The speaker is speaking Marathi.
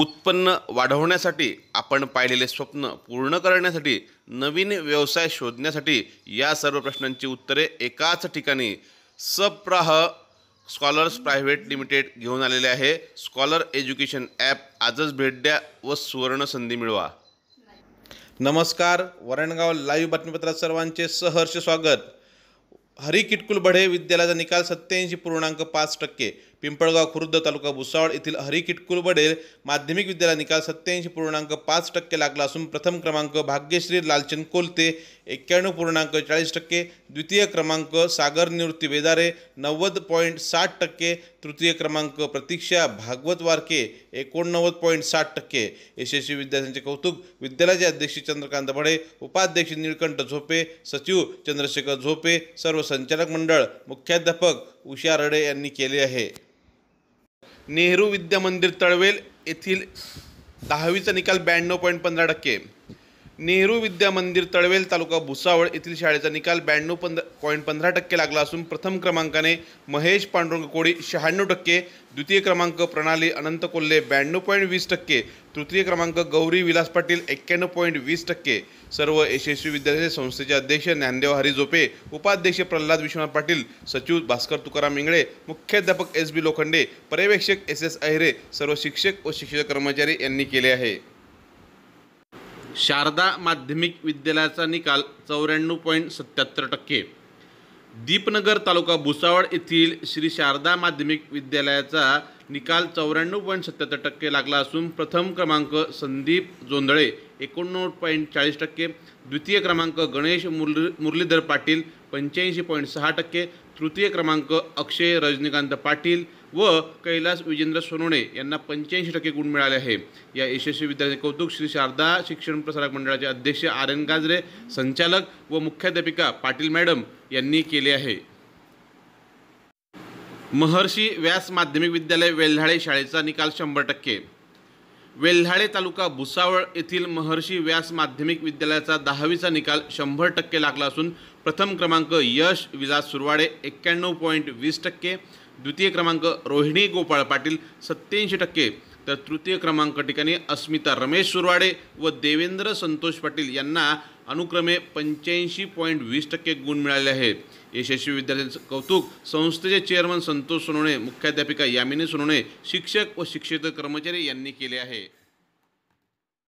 उत्पन्न वाढवण्यासाठी आपण पाहिलेले स्वप्न पूर्ण करण्यासाठी नवीन व्यवसाय शोधण्यासाठी या सर्व प्रश्नांची उत्तरे एकाच ठिकाणी सप्राह स्कॉलर्स प्रायव्हेट लिमिटेड घेऊन आलेले आहे स्कॉलर एज्युकेशन ॲप आजच भेट द्या व सुवर्ण संधी मिळवा नमस्कार वरणगाव लाईव्ह बातमीपत्रात सर्वांचे सहर्ष स्वागत हरी किटकुल बढे विद्यालयाचा निकाल सत्याऐंशी पूर्णांक पाच टक्के पिंपळगाव खुर्द तालुका भुसावळ येथील हरिकिट कुलबडेल माध्यमिक विद्यालय निकाल सत्याऐंशी पूर्णांक पाच टक्के लागला असून प्रथम क्रमांक भाग्यश्री लालचंद कोलते एक्क्याण्णव पूर्णांक चाळीस टक्के द्वितीय क्रमांक सागर निवृत्ती वेदारे नव्वद पॉईंट साठ टक्के तृतीय क्रमांक प्रतीक्षा भागवत वारके एकोणनव्वद पॉईंट साठ टक्के यशस्वी विद्यार्थ्यांचे कौतुक विद्यालयाचे अध्यक्ष चंद्रकांत भडे उपाध्यक्ष निळकंठ झोपे सचिव चंद्रशेखर झोपे सर्व संचालक मंडळ मुख्याध्यापक उषा रडे यांनी केले आहे नेहरू विद्यामंदिर तळवेल येथील दहावीचा निकाल ब्याण्णव पॉईंट पंधरा टक्के नेहरू विद्या मंदिर तळवेल तालुका भुसावळ येथील शाळेचा निकाल ब्याण्णव पंध पॉईंट पंधरा टक्के लागला असून प्रथम क्रमांकाने महेश पांडुरंग कोळी शहाण्णव टक्के द्वितीय क्रमांक प्रणाली अनंत कोल्हे ब्याण्णव पॉईंट वीस टक्के तृतीय क्रमांक गौरी विलास पाटील एक्क्याण्णव पॉईंट वीस टक्के सर्व यशस्वी विद्यार्थी संस्थेचे अध्यक्ष ज्ञानदेव हरी झोपे उपाध्यक्ष प्रल्हाद विश्वनाथ पाटील सचिव भास्कर तुकाराम इंगळे मुख्याध्यापक एस बी लोखंडे पर्यवेक्षक एस एस अहिरे सर्व शिक्षक व शिक्षक कर्मचारी यांनी केले आहे शारदा माध्यमिक विद्यालयाचा निकाल चौऱ्याण्णव पॉईंट सत्याहत्तर टक्के दीपनगर तालुका भुसावळ येथील श्री शारदा माध्यमिक विद्यालयाचा निकाल चौऱ्याण्णव पॉईंट सत्याहत्तर टक्के लागला असून प्रथम क्रमांक संदीप जोंधळे एकोणनव्वद पॉईंट चाळीस टक्के द्वितीय क्रमांक गणेश मुरली मुरलीधर पाटील पंच्याऐंशी पॉईंट सहा टक्के तृतीय क्रमांक अक्षय रजनीकांत पाटील व कैलास विजेंद्र सोनवणे यांना पंच्याऐंशी टक्के गुण मिळाले आहे या यशस्वी विद्यार्थ्यांचे कौतुक श्री शारदा शिक्षण प्रसारक मंडळाचे अध्यक्ष आर एन गाजरे संचालक व मुख्याध्यापिका पाटील मॅडम यांनी केले आहे महर्षी व्यास माध्यमिक विद्यालय वेल्हाळे शाळेचा निकाल शंभर टक्के वेल्हाळे तालुका भुसावळ येथील महर्षी व्यास माध्यमिक विद्यालयाचा दहावीचा निकाल शंभर टक्के लागला असून प्रथम क्रमांक यश विलास सुरवाडे एक्क्याण्णव पॉईंट वीस टक्के द्वितीय क्रमांक रोहिणी गोपाळ पाटील सत्त्याऐंशी टक्के तर तृतीय क्रमांक ठिकाणी अस्मिता रमेश सुरवाडे व देवेंद्र संतोष पाटील यांना अनुक्रमे पंच्याऐंशी पॉईंट वीस टक्के गुण मिळाले आहेत यशस्वी विद्यार्थ्यांचं कौतुक संस्थेचे चेअरमन संतोष सोनवणे मुख्याध्यापिका यामिनी सोनवणे शिक्षक व शिक्षेतर कर्मचारी यांनी केले आहे